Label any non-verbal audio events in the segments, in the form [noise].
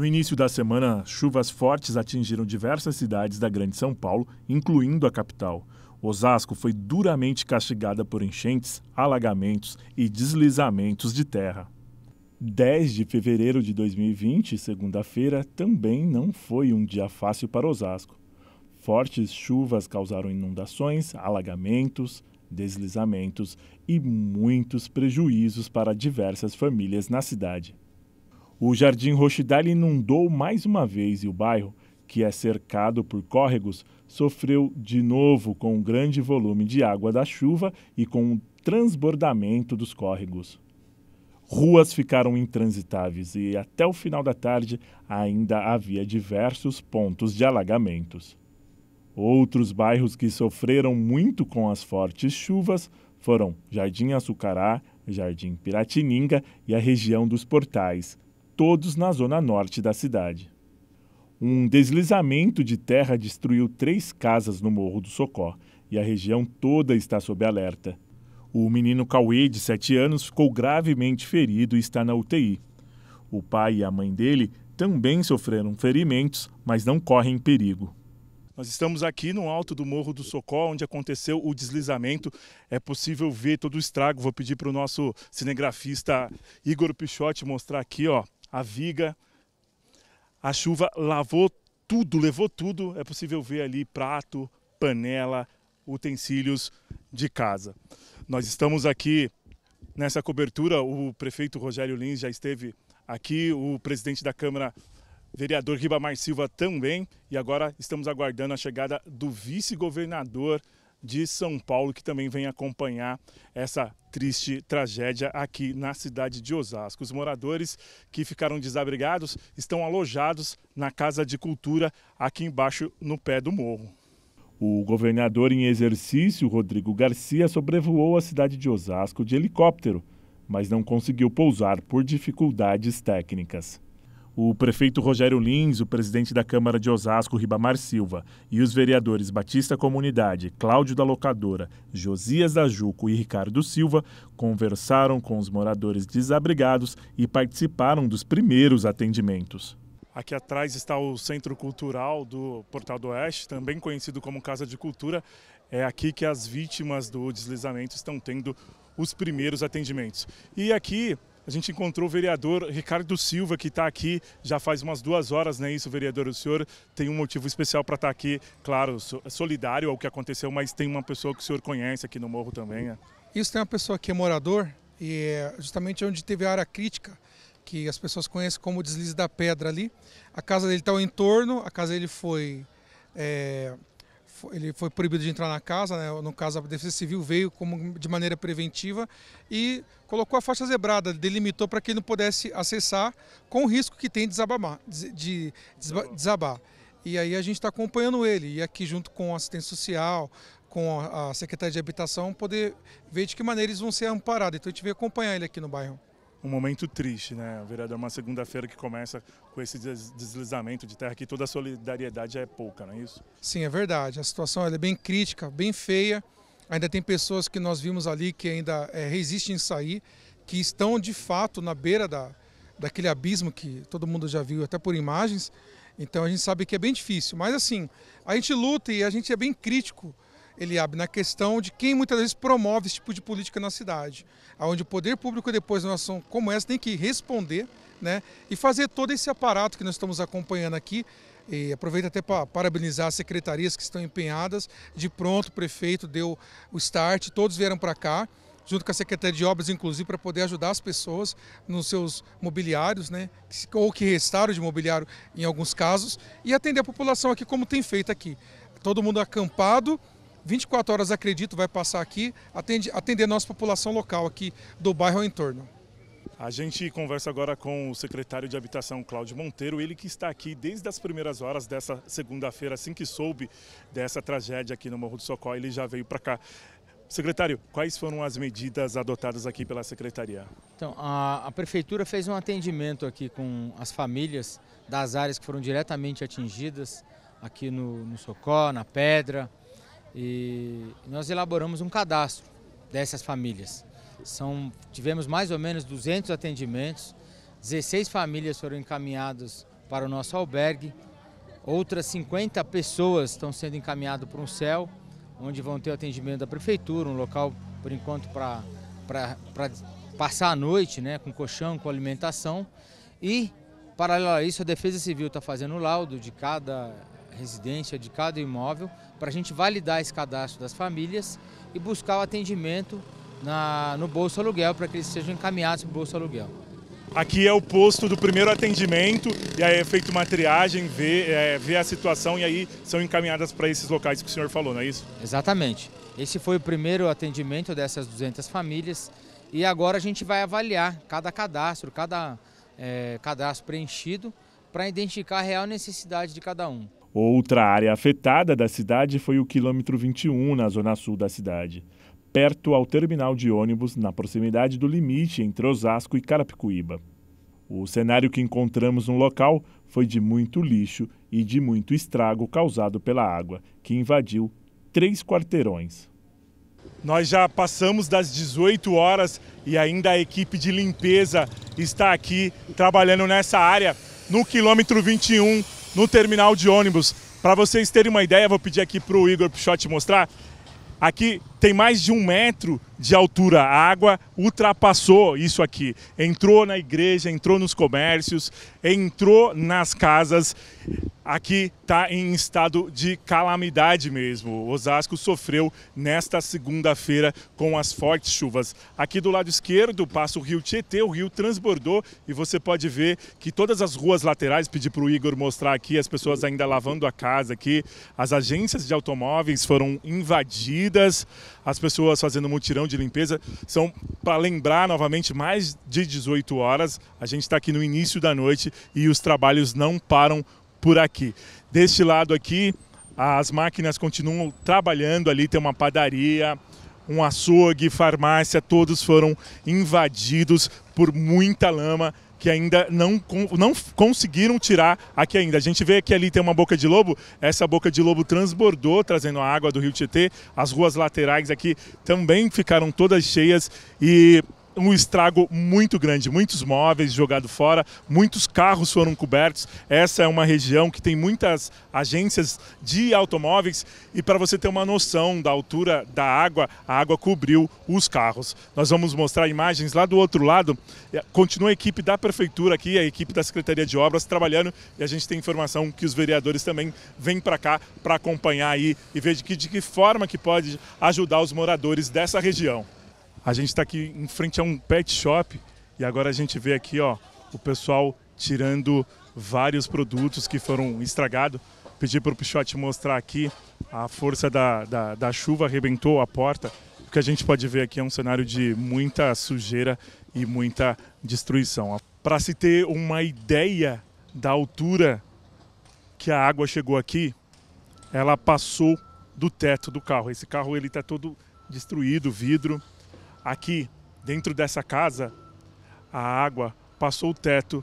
No início da semana, chuvas fortes atingiram diversas cidades da Grande São Paulo, incluindo a capital. Osasco foi duramente castigada por enchentes, alagamentos e deslizamentos de terra. 10 de fevereiro de 2020, segunda-feira, também não foi um dia fácil para Osasco. Fortes chuvas causaram inundações, alagamentos, deslizamentos e muitos prejuízos para diversas famílias na cidade. O Jardim Rochidale inundou mais uma vez e o bairro, que é cercado por córregos, sofreu de novo com um grande volume de água da chuva e com o um transbordamento dos córregos. Ruas ficaram intransitáveis e até o final da tarde ainda havia diversos pontos de alagamentos. Outros bairros que sofreram muito com as fortes chuvas foram Jardim Açucará, Jardim Piratininga e a região dos Portais, todos na zona norte da cidade. Um deslizamento de terra destruiu três casas no Morro do Socó e a região toda está sob alerta. O menino Cauê, de 7 anos, ficou gravemente ferido e está na UTI. O pai e a mãe dele também sofreram ferimentos, mas não correm perigo. Nós estamos aqui no alto do Morro do Socó, onde aconteceu o deslizamento. É possível ver todo o estrago. Vou pedir para o nosso cinegrafista Igor Pichotti mostrar aqui, ó a viga. A chuva lavou tudo, levou tudo. É possível ver ali prato, panela, utensílios de casa. Nós estamos aqui nessa cobertura. O prefeito Rogério Lins já esteve aqui, o presidente da Câmara, vereador Ribamar Silva também. E agora estamos aguardando a chegada do vice-governador de São Paulo, que também vem acompanhar essa triste tragédia aqui na cidade de Osasco. Os moradores que ficaram desabrigados estão alojados na Casa de Cultura, aqui embaixo no pé do morro. O governador em exercício, Rodrigo Garcia, sobrevoou a cidade de Osasco de helicóptero, mas não conseguiu pousar por dificuldades técnicas o prefeito Rogério Lins, o presidente da Câmara de Osasco, Ribamar Silva, e os vereadores Batista Comunidade, Cláudio da Locadora, Josias da Juco e Ricardo Silva conversaram com os moradores desabrigados e participaram dos primeiros atendimentos. Aqui atrás está o Centro Cultural do Portal do Oeste, também conhecido como Casa de Cultura. É aqui que as vítimas do deslizamento estão tendo os primeiros atendimentos. E aqui a gente encontrou o vereador Ricardo Silva, que está aqui já faz umas duas horas, não é isso, vereador? O senhor tem um motivo especial para estar tá aqui, claro, solidário ao que aconteceu, mas tem uma pessoa que o senhor conhece aqui no Morro também. Né? Isso tem uma pessoa que é morador e é justamente onde teve a área crítica, que as pessoas conhecem como deslize da pedra ali. A casa dele está ao entorno, a casa dele foi... É ele foi proibido de entrar na casa, né? no caso a Defesa Civil veio como de maneira preventiva e colocou a faixa zebrada, delimitou para que ele não pudesse acessar com o risco que tem de desabar. De, de desabar. E aí a gente está acompanhando ele e aqui junto com a assistência social, com a Secretaria de Habitação, poder ver de que maneira eles vão ser amparados. Então a gente veio acompanhar ele aqui no bairro um momento triste, né, vereador? Uma segunda-feira que começa com esse deslizamento de terra, que toda a solidariedade é pouca, não é isso? Sim, é verdade. A situação é bem crítica, bem feia. Ainda tem pessoas que nós vimos ali que ainda é, resistem em sair, que estão de fato na beira da, daquele abismo que todo mundo já viu, até por imagens. Então a gente sabe que é bem difícil. Mas assim, a gente luta e a gente é bem crítico ele abre na questão de quem muitas vezes promove esse tipo de política na cidade, onde o poder público, depois de uma ação como essa, tem que responder né, e fazer todo esse aparato que nós estamos acompanhando aqui. E aproveito até para parabenizar as secretarias que estão empenhadas. De pronto, o prefeito deu o start, todos vieram para cá junto com a Secretaria de Obras, inclusive, para poder ajudar as pessoas nos seus mobiliários, né? ou que restaram de mobiliário em alguns casos, e atender a população aqui como tem feito aqui. Todo mundo acampado, 24 horas, acredito, vai passar aqui, atende, atender nossa população local aqui do bairro ao entorno. A gente conversa agora com o secretário de Habitação, Cláudio Monteiro, ele que está aqui desde as primeiras horas dessa segunda-feira, assim que soube dessa tragédia aqui no Morro do Socorro, ele já veio para cá. Secretário, quais foram as medidas adotadas aqui pela secretaria? Então, a, a prefeitura fez um atendimento aqui com as famílias das áreas que foram diretamente atingidas, aqui no, no Socorro, na Pedra, e nós elaboramos um cadastro dessas famílias. São, tivemos mais ou menos 200 atendimentos, 16 famílias foram encaminhadas para o nosso albergue, outras 50 pessoas estão sendo encaminhadas para um CEL, onde vão ter o atendimento da prefeitura, um local, por enquanto, para passar a noite, né, com colchão, com alimentação. E, paralelo a isso, a Defesa Civil está fazendo o laudo de cada residência, de cada imóvel, para a gente validar esse cadastro das famílias e buscar o atendimento na, no Bolsa Aluguel, para que eles sejam encaminhados para o Bolsa Aluguel. Aqui é o posto do primeiro atendimento, e aí é feito uma triagem, vê, é, vê a situação e aí são encaminhadas para esses locais que o senhor falou, não é isso? Exatamente. Esse foi o primeiro atendimento dessas 200 famílias e agora a gente vai avaliar cada cadastro, cada é, cadastro preenchido para identificar a real necessidade de cada um. Outra área afetada da cidade foi o quilômetro 21, na zona sul da cidade, perto ao terminal de ônibus, na proximidade do limite entre Osasco e Carapicuíba. O cenário que encontramos no local foi de muito lixo e de muito estrago causado pela água, que invadiu três quarteirões. Nós já passamos das 18 horas e ainda a equipe de limpeza está aqui trabalhando nessa área, no quilômetro 21, no terminal de ônibus. Para vocês terem uma ideia, vou pedir aqui para o Igor Pichotti mostrar. Aqui tem mais de um metro de altura. A água ultrapassou isso aqui. Entrou na igreja, entrou nos comércios, entrou nas casas. Aqui está em estado de calamidade mesmo. Osasco sofreu nesta segunda-feira com as fortes chuvas. Aqui do lado esquerdo passa o rio Tietê, o rio transbordou e você pode ver que todas as ruas laterais, pedi para o Igor mostrar aqui, as pessoas ainda lavando a casa aqui, as agências de automóveis foram invadidas as pessoas fazendo mutirão de limpeza. São, para lembrar novamente, mais de 18 horas. A gente está aqui no início da noite e os trabalhos não param por aqui. Deste lado aqui, as máquinas continuam trabalhando ali, tem uma padaria, um açougue, farmácia, todos foram invadidos por muita lama que ainda não, não conseguiram tirar aqui ainda. A gente vê que ali tem uma boca de lobo, essa boca de lobo transbordou, trazendo a água do rio Tietê. As ruas laterais aqui também ficaram todas cheias e um estrago muito grande. Muitos móveis jogados fora, muitos carros foram cobertos. Essa é uma região que tem muitas agências de automóveis e para você ter uma noção da altura da água, a água cobriu os carros. Nós vamos mostrar imagens lá do outro lado. É, continua a equipe da prefeitura aqui, a equipe da Secretaria de Obras trabalhando e a gente tem informação que os vereadores também vêm para cá para acompanhar aí e ver de que, de que forma que pode ajudar os moradores dessa região. A gente está aqui em frente a um pet shop e agora a gente vê aqui ó, o pessoal tirando vários produtos que foram estragados. Pedi para o Pichote mostrar aqui a força da, da, da chuva arrebentou a porta. O que a gente pode ver aqui é um cenário de muita sujeira e muita destruição. Para se ter uma ideia da altura que a água chegou aqui, ela passou do teto do carro. Esse carro ele está todo destruído, vidro. Aqui, dentro dessa casa, a água passou o teto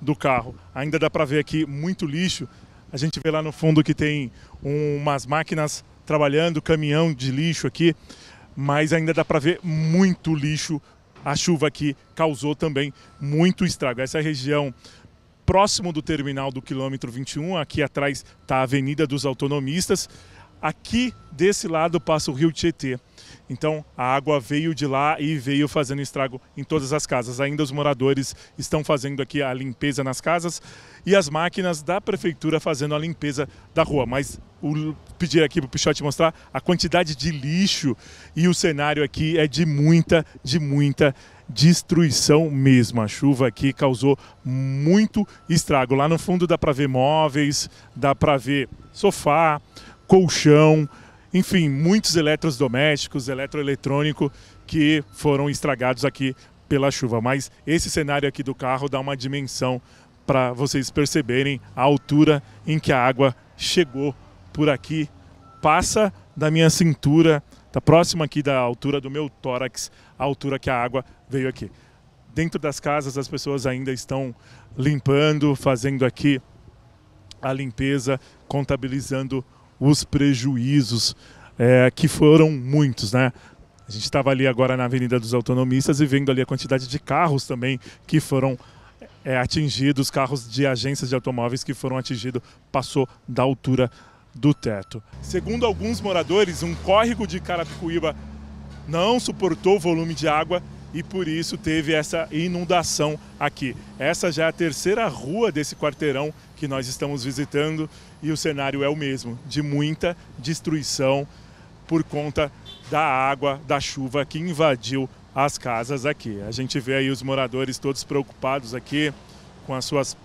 do carro. Ainda dá para ver aqui muito lixo. A gente vê lá no fundo que tem umas máquinas trabalhando, caminhão de lixo aqui, mas ainda dá para ver muito lixo. A chuva aqui causou também muito estrago. Essa região próximo do terminal do quilômetro 21, aqui atrás está a Avenida dos Autonomistas. Aqui desse lado passa o Rio Tietê. Então a água veio de lá e veio fazendo estrago em todas as casas. Ainda os moradores estão fazendo aqui a limpeza nas casas e as máquinas da prefeitura fazendo a limpeza da rua. Mas o, pedir aqui para o Pichote mostrar a quantidade de lixo e o cenário aqui é de muita, de muita destruição mesmo. A chuva aqui causou muito estrago. Lá no fundo dá para ver móveis, dá para ver sofá, colchão enfim, muitos eletrodomésticos, eletroeletrônico que foram estragados aqui pela chuva. Mas esse cenário aqui do carro dá uma dimensão para vocês perceberem a altura em que a água chegou por aqui, passa da minha cintura, está próxima aqui da altura do meu tórax, a altura que a água veio aqui. Dentro das casas as pessoas ainda estão limpando, fazendo aqui a limpeza, contabilizando os prejuízos, é, que foram muitos, né? A gente estava ali agora na Avenida dos Autonomistas e vendo ali a quantidade de carros também que foram é, atingidos, carros de agências de automóveis que foram atingidos, passou da altura do teto. Segundo alguns moradores, um córrego de Carapicuíba não suportou o volume de água e por isso teve essa inundação aqui. Essa já é a terceira rua desse quarteirão que nós estamos visitando e o cenário é o mesmo, de muita destruição por conta da água, da chuva que invadiu as casas aqui. A gente vê aí os moradores todos preocupados aqui com as suas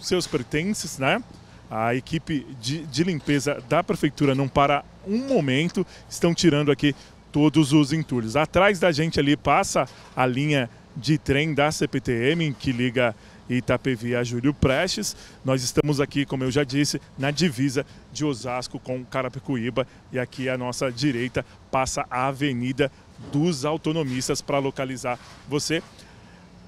seus pertences, né? A equipe de, de limpeza da prefeitura não para um momento, estão tirando aqui todos os entulhos. Atrás da gente ali passa a linha de trem da CPTM, que liga Itapevi a Júlio Prestes. Nós estamos aqui, como eu já disse, na divisa de Osasco com Carapicuíba e aqui à nossa direita passa a Avenida dos Autonomistas para localizar você.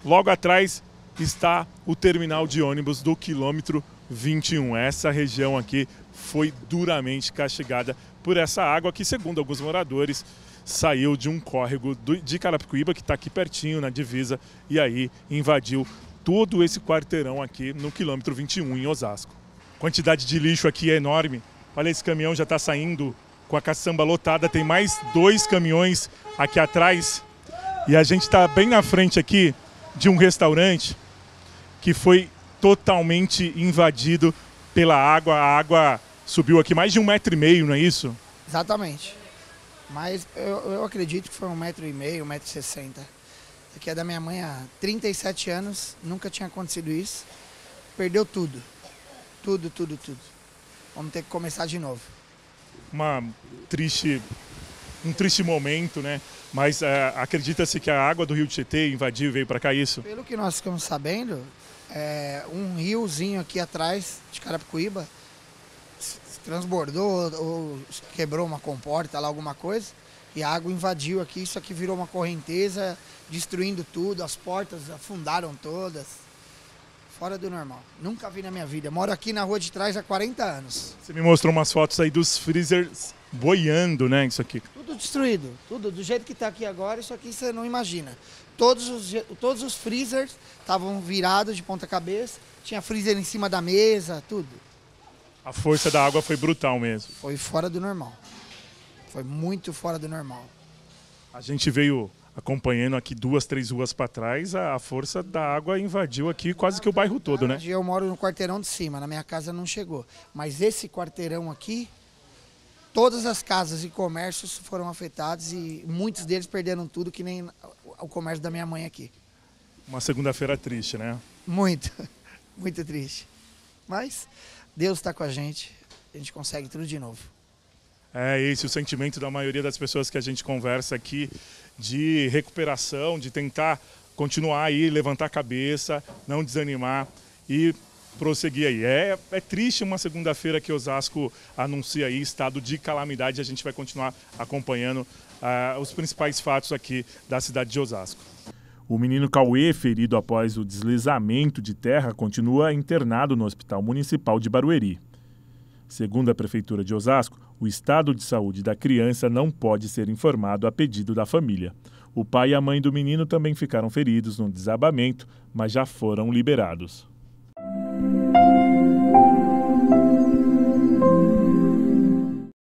Logo atrás está o terminal de ônibus do quilômetro 21. Essa região aqui foi duramente castigada por essa água que, segundo alguns moradores, saiu de um córrego de Carapicuíba, que está aqui pertinho na divisa, e aí invadiu todo esse quarteirão aqui no quilômetro 21 em Osasco. A quantidade de lixo aqui é enorme. Olha, esse caminhão já está saindo com a caçamba lotada. Tem mais dois caminhões aqui atrás. E a gente está bem na frente aqui de um restaurante que foi totalmente invadido pela água. A água subiu aqui mais de um metro e meio, não é isso? Exatamente. Mas eu, eu acredito que foi um metro e meio, um metro e sessenta. Aqui é da minha mãe há 37 anos, nunca tinha acontecido isso. Perdeu tudo. Tudo, tudo, tudo. Vamos ter que começar de novo. Uma triste um triste momento, né? Mas é, acredita-se que a água do rio Tietê invadiu e veio para cá é isso? Pelo que nós ficamos sabendo, é, um riozinho aqui atrás de Carapicuíba transbordou ou quebrou uma comporta lá, alguma coisa, e a água invadiu aqui, isso aqui virou uma correnteza, destruindo tudo, as portas afundaram todas. Fora do normal. Nunca vi na minha vida. Moro aqui na rua de trás há 40 anos. Você me mostrou umas fotos aí dos freezers boiando, né? Isso aqui. Tudo destruído. Tudo. Do jeito que está aqui agora, isso aqui você não imagina. Todos os, todos os freezers estavam virados de ponta cabeça. Tinha freezer em cima da mesa, tudo. A força da água foi brutal mesmo. Foi fora do normal. Foi muito fora do normal. A gente veio acompanhando aqui duas, três ruas para trás, a, força da água invadiu aqui quase que o bairro todo, né? Eu moro no quarteirão de cima, na minha casa não chegou. Mas esse quarteirão aqui, todas as casas e comércios foram afetados e muitos deles perderam tudo, que nem o comércio da minha mãe aqui. Uma segunda-feira triste, né? Muito, [laughs] muito triste. Mas Deus está com a gente, a gente consegue tudo de novo. É esse o sentimento da maioria das pessoas que a gente conversa aqui de recuperação, de tentar continuar aí, levantar a cabeça, não desanimar e prosseguir aí. É, é triste uma segunda-feira que Osasco anuncia aí estado de calamidade. A gente vai continuar acompanhando uh, os principais fatos aqui da cidade de Osasco. O menino Cauê, ferido após o deslizamento de terra, continua internado no Hospital Municipal de Barueri. Segundo a Prefeitura de Osasco, o estado de saúde da criança não pode ser informado a pedido da família. O pai e a mãe do menino também ficaram feridos no desabamento, mas já foram liberados.